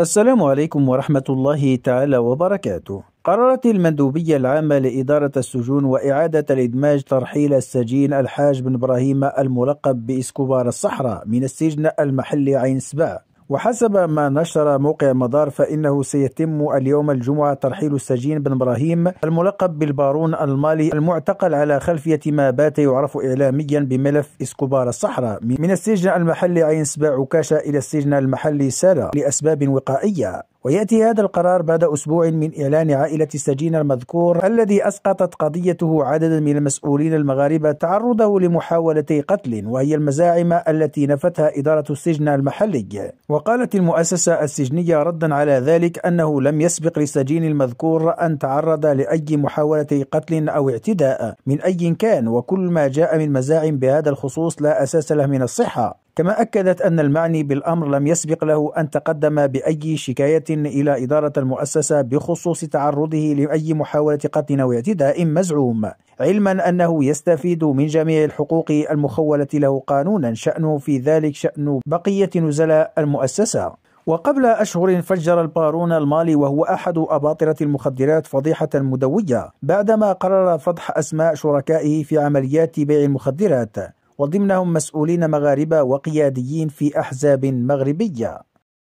السلام عليكم ورحمة الله تعالى وبركاته قررت المندوبية العامة لإدارة السجون وإعادة الإدماج ترحيل السجين الحاج بن إبراهيم الملقب بإسكوبار الصحراء من السجن المحلي عين سبأ وحسب ما نشر موقع مدار فإنه سيتم اليوم الجمعة ترحيل السجين بن إبراهيم الملقب بالبارون المالي المعتقل على خلفية ما بات يعرف إعلاميا بملف إسكوبار الصحراء من السجن المحلي عين سبع عكاشة إلى السجن المحلي سارة لأسباب وقائية ويأتي هذا القرار بعد أسبوع من إعلان عائلة السجين المذكور الذي أسقطت قضيته عددا من المسؤولين المغاربة تعرضه لمحاولتي قتل وهي المزاعم التي نفتها إدارة السجن المحلي وقالت المؤسسة السجنية ردا على ذلك أنه لم يسبق للسجين المذكور أن تعرض لأي محاولة قتل أو اعتداء من أي كان وكل ما جاء من مزاعم بهذا الخصوص لا أساس له من الصحة كما أكدت أن المعني بالأمر لم يسبق له أن تقدم بأي شكاية إلى إدارة المؤسسة بخصوص تعرضه لأي محاولة قتل أو اعتداء مزعوم علما أنه يستفيد من جميع الحقوق المخولة له قانونا شأنه في ذلك شأن بقية نزلاء المؤسسة وقبل أشهر فجر البارون المالي وهو أحد أباطرة المخدرات فضيحة مدوية بعدما قرر فضح أسماء شركائه في عمليات بيع المخدرات وضمنهم مسؤولين مغاربة وقياديين في أحزاب مغربية